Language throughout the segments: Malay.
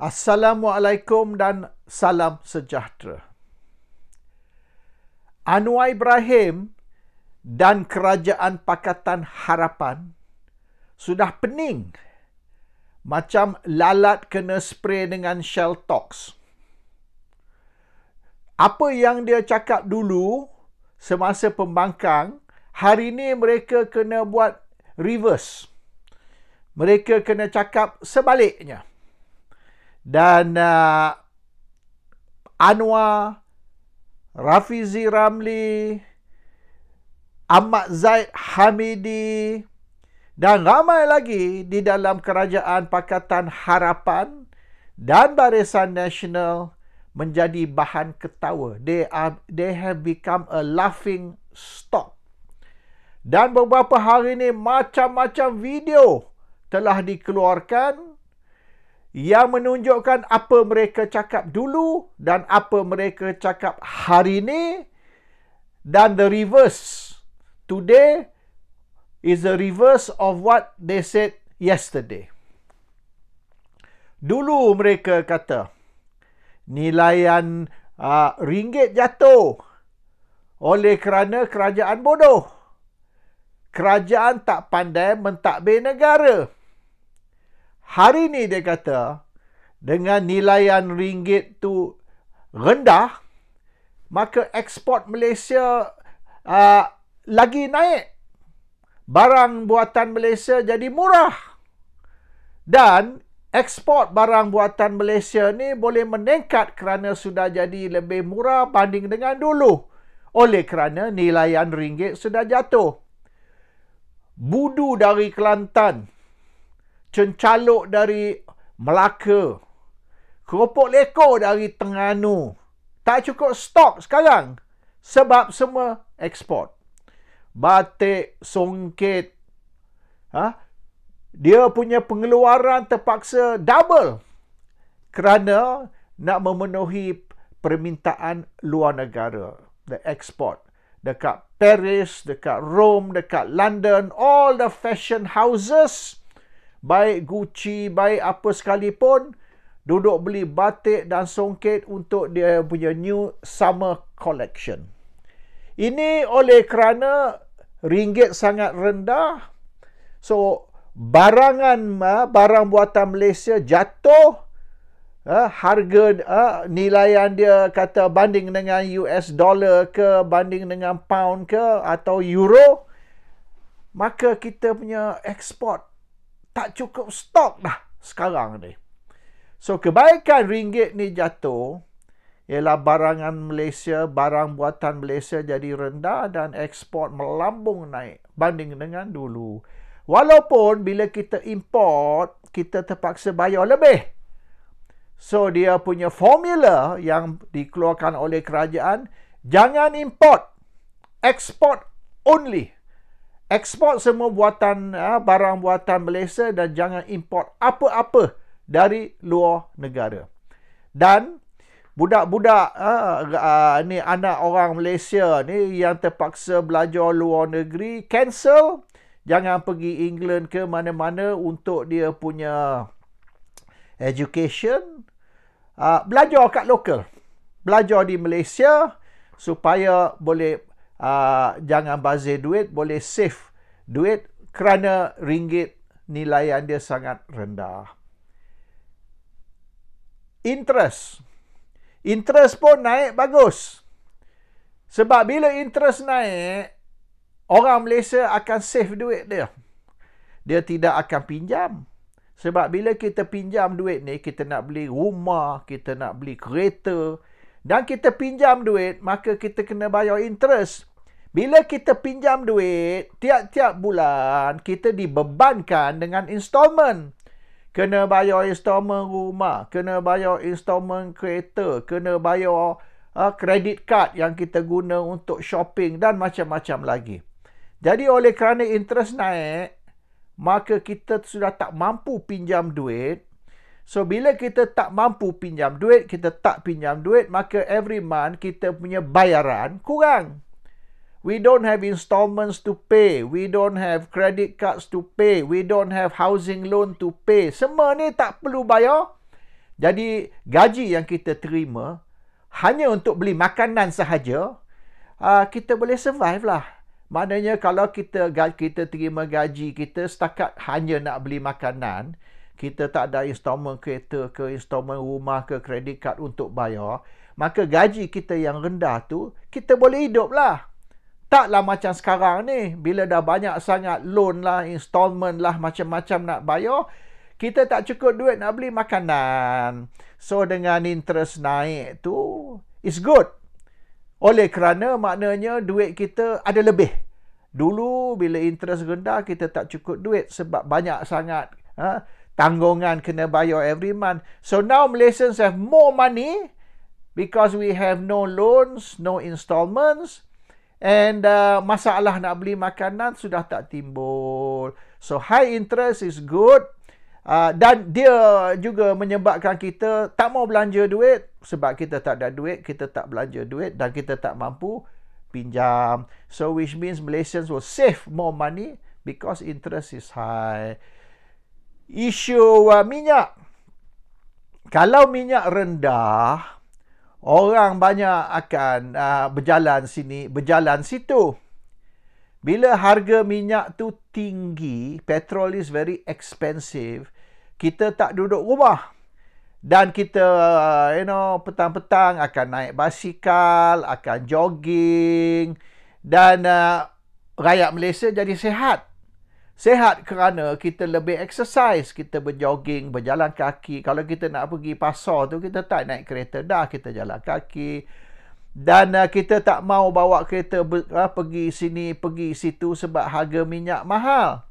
Assalamualaikum dan salam sejahtera. Anwar Ibrahim dan Kerajaan Pakatan Harapan sudah pening macam lalat kena spray dengan shell tox. Apa yang dia cakap dulu semasa pembangkang, hari ini mereka kena buat reverse. Mereka kena cakap sebaliknya dan uh, Anwar Rafizi Ramli Ahmad Zaid Hamidi dan ramai lagi di dalam kerajaan Pakatan Harapan dan Barisan Nasional menjadi bahan ketawa. They, are, they have become a laughing stock. Dan beberapa hari ini macam-macam video telah dikeluarkan yang menunjukkan apa mereka cakap dulu dan apa mereka cakap hari ini dan the reverse today is the reverse of what they said yesterday dulu mereka kata nilaian uh, ah, ringgit jatuh oleh kerana kerajaan bodoh kerajaan tak pandai mentadbir negara hari ini dia kata dengan nilaian ringgit tu rendah maka ekspor Malaysia uh, lagi naik barang buatan Malaysia jadi murah dan ekspor barang buatan Malaysia ni boleh meningkat kerana sudah jadi lebih murah banding dengan dulu oleh kerana nilaian ringgit sudah jatuh budu dari Kelantan cencaluk dari Melaka. Keropok leko dari Tengganu. Tak cukup stok sekarang. Sebab semua ekspor. Batik, songket. Ha? Dia punya pengeluaran terpaksa double. Kerana nak memenuhi permintaan luar negara. The export. Dekat Paris, dekat Rome, dekat London. All the fashion houses baik Gucci, baik apa sekalipun duduk beli batik dan songket untuk dia punya new summer collection. Ini oleh kerana ringgit sangat rendah. So barangan ha, barang buatan Malaysia jatuh ha, harga ha, nilaian dia kata banding dengan US dollar ke banding dengan pound ke atau euro maka kita punya export tak cukup stok dah sekarang ni. So kebaikan ringgit ni jatuh ialah barangan Malaysia, barang buatan Malaysia jadi rendah dan ekspor melambung naik banding dengan dulu. Walaupun bila kita import, kita terpaksa bayar lebih. So dia punya formula yang dikeluarkan oleh kerajaan, jangan import, export only. Export semua buatan ha, barang buatan Malaysia dan jangan import apa-apa dari luar negara. Dan budak-budak ha, ha, ni anak orang Malaysia ni yang terpaksa belajar luar negeri cancel jangan pergi England ke mana-mana untuk dia punya education belajar kat lokal. Belajar di Malaysia supaya boleh uh, jangan bazir duit, boleh save duit kerana ringgit nilaian dia sangat rendah. Interest. Interest pun naik bagus. Sebab bila interest naik, orang Malaysia akan save duit dia. Dia tidak akan pinjam. Sebab bila kita pinjam duit ni, kita nak beli rumah, kita nak beli kereta. Dan kita pinjam duit, maka kita kena bayar interest. Bila kita pinjam duit, tiap-tiap bulan kita dibebankan dengan instalment. Kena bayar instalment rumah, kena bayar instalment kereta, kena bayar ah, kredit uh, card yang kita guna untuk shopping dan macam-macam lagi. Jadi oleh kerana interest naik, maka kita sudah tak mampu pinjam duit. So bila kita tak mampu pinjam duit, kita tak pinjam duit, maka every month kita punya bayaran kurang. We don't have installments to pay. We don't have credit cards to pay. We don't have housing loan to pay. Semua ni tak perlu bayar. Jadi gaji yang kita terima hanya untuk beli makanan sahaja, ah, kita boleh survive lah. Maknanya kalau kita kita terima gaji kita setakat hanya nak beli makanan, kita tak ada installment kereta ke installment rumah ke credit card untuk bayar, maka gaji kita yang rendah tu kita boleh hidup lah. Taklah macam sekarang ni bila dah banyak sangat loan lah, installment lah macam-macam nak bayar, kita tak cukup duit nak beli makanan. So dengan interest naik tu it's good. Oleh kerana maknanya duit kita ada lebih. Dulu bila interest rendah kita tak cukup duit sebab banyak sangat ha, tanggungan kena bayar every month. So now Malaysians have more money because we have no loans, no installments and uh, masalah nak beli makanan sudah tak timbul. So high interest is good. Uh, dan dia juga menyebabkan kita tak mau belanja duit sebab kita tak ada duit, kita tak belanja duit dan kita tak mampu pinjam. So which means Malaysians will save more money because interest is high. Isu uh, minyak. Kalau minyak rendah, orang banyak akan uh, berjalan sini, berjalan situ. Bila harga minyak tu tinggi, petrol is very expensive, kita tak duduk rumah. Dan kita, uh, you know, petang-petang akan naik basikal, akan jogging. Dan uh, rakyat Malaysia jadi sehat sehat kerana kita lebih exercise, kita berjoging, berjalan kaki. Kalau kita nak pergi pasar tu kita tak naik kereta dah, kita jalan kaki. Dan uh, kita tak mau bawa kereta uh, pergi sini, pergi situ sebab harga minyak mahal.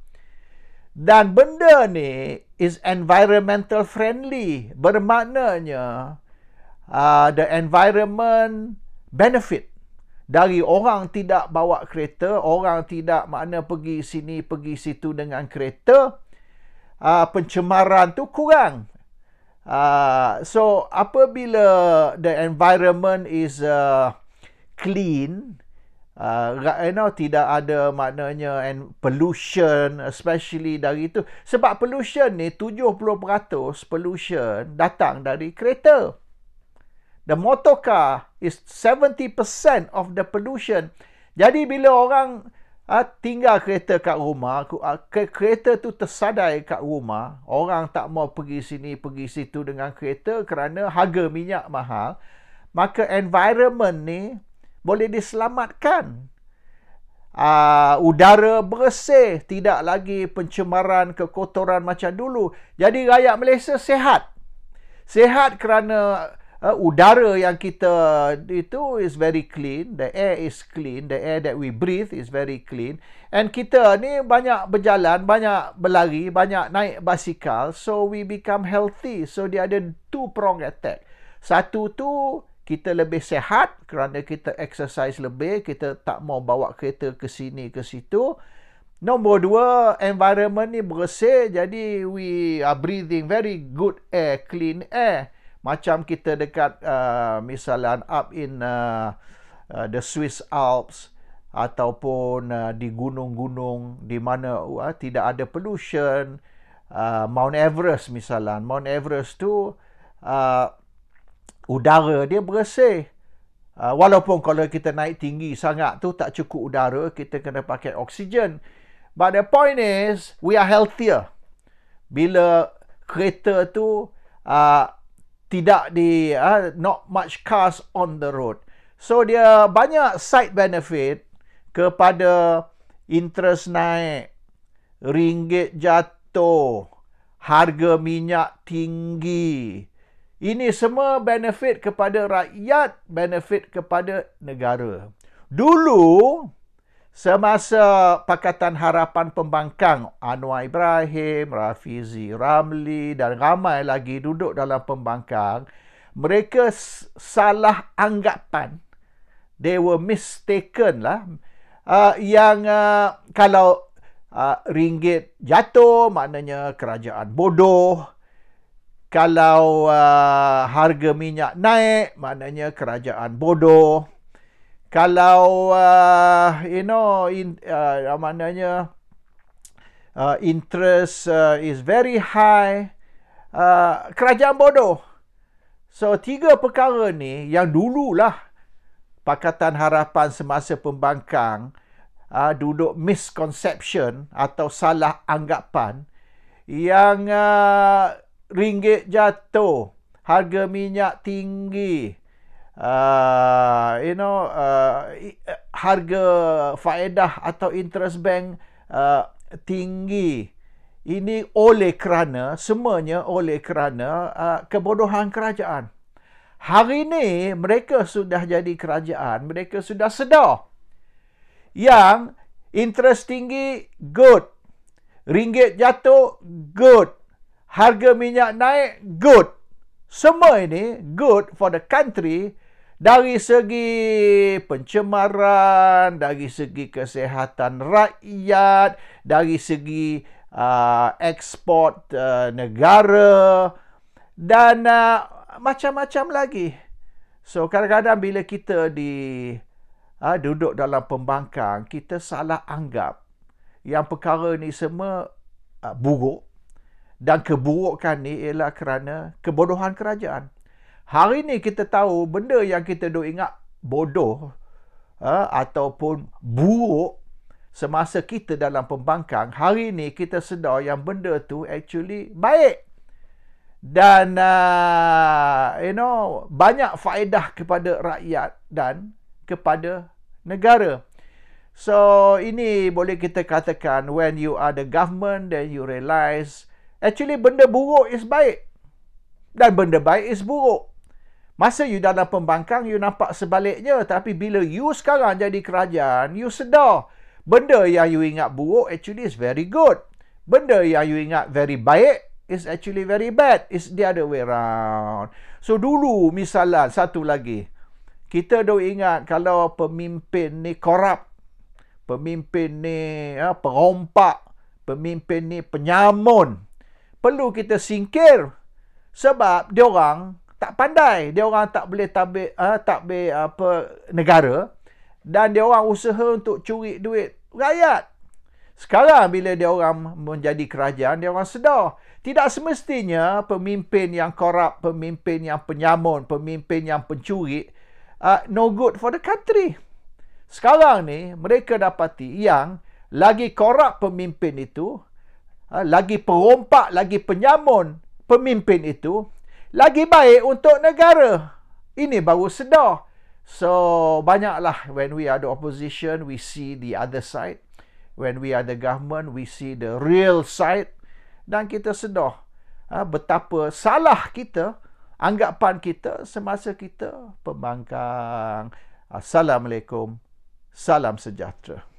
Dan benda ni is environmental friendly. Bermaknanya uh, the environment benefit dari orang tidak bawa kereta, orang tidak mana pergi sini, pergi situ dengan kereta, uh, pencemaran tu kurang. Uh, so, apabila the environment is uh, clean, uh, you know, tidak ada maknanya and pollution, especially dari itu. Sebab pollution ni, 70% pollution datang dari kereta. The motor car is 70% of the pollution. Jadi bila orang uh, tinggal kereta kat rumah, ha, kereta tu tersadai kat rumah, orang tak mau pergi sini pergi situ dengan kereta kerana harga minyak mahal, maka environment ni boleh diselamatkan. Uh, udara bersih, tidak lagi pencemaran kekotoran macam dulu. Jadi rakyat Malaysia sehat. Sehat kerana uh, udara yang kita itu is very clean the air is clean the air that we breathe is very clean and kita ni banyak berjalan banyak berlari banyak naik basikal so we become healthy so dia ada two prong attack satu tu kita lebih sehat kerana kita exercise lebih kita tak mau bawa kereta ke sini ke situ Nombor dua, environment ni bersih. Jadi, we are breathing very good air, clean air macam kita dekat uh, misalnya up in uh, uh, the Swiss Alps ataupun uh, di gunung-gunung di mana uh, tidak ada pollution uh, Mount Everest misalnya Mount Everest tu uh, udara dia bersih uh, walaupun kalau kita naik tinggi sangat tu tak cukup udara kita kena pakai oksigen but the point is we are healthier bila kereta tu uh, tidak di uh, not much cars on the road. So dia banyak side benefit kepada interest naik, ringgit jatuh, harga minyak tinggi. Ini semua benefit kepada rakyat, benefit kepada negara. Dulu Semasa Pakatan Harapan Pembangkang, Anwar Ibrahim, Rafizi Ramli dan ramai lagi duduk dalam pembangkang, mereka salah anggapan. They were mistaken lah. Uh, yang uh, kalau uh, ringgit jatuh, maknanya kerajaan bodoh. Kalau uh, harga minyak naik, maknanya kerajaan bodoh kalau uh, you know in uh, maknanya uh, interest uh, is very high uh, kerajaan bodoh so tiga perkara ni yang dululah pakatan harapan semasa pembangkang uh, duduk misconception atau salah anggapan yang uh, ringgit jatuh harga minyak tinggi uh, you know uh, harga faedah atau interest bank uh, tinggi ini oleh kerana semuanya oleh kerana uh, kebodohan kerajaan hari ini mereka sudah jadi kerajaan mereka sudah sedar yang interest tinggi good ringgit jatuh good harga minyak naik good semua ini good for the country dari segi pencemaran, dari segi kesehatan rakyat, dari segi uh, ekspor uh, negara dan uh, macam-macam lagi. So kadang-kadang bila kita di uh, duduk dalam pembangkang, kita salah anggap yang perkara ni semua uh, buruk dan keburukan ni ialah kerana kebodohan kerajaan. Hari ini kita tahu benda yang kita duk ingat bodoh uh, ataupun buruk semasa kita dalam pembangkang, hari ini kita sedar yang benda tu actually baik. Dan uh, you know, banyak faedah kepada rakyat dan kepada negara. So ini boleh kita katakan when you are the government then you realize actually benda buruk is baik dan benda baik is buruk. Masa you dalam pembangkang, you nampak sebaliknya. Tapi bila you sekarang jadi kerajaan, you sedar. Benda yang you ingat buruk actually is very good. Benda yang you ingat very baik is actually very bad. It's the other way round. So dulu misalan satu lagi. Kita dah ingat kalau pemimpin ni korup. Pemimpin ni ya, perompak. Pemimpin ni penyamun. Perlu kita singkir. Sebab dia tak pandai dia orang tak boleh tabik uh, ah, be apa negara dan dia orang usaha untuk curi duit rakyat sekarang bila dia orang menjadi kerajaan dia orang sedar tidak semestinya pemimpin yang korup pemimpin yang penyamun pemimpin yang pencuri uh, no good for the country sekarang ni mereka dapati yang lagi korup pemimpin itu uh, lagi perompak lagi penyamun pemimpin itu lagi baik untuk negara. Ini baru sedar. So, banyaklah when we are the opposition, we see the other side. When we are the government, we see the real side. Dan kita sedar ha, betapa salah kita, anggapan kita semasa kita pembangkang. Assalamualaikum. Salam sejahtera.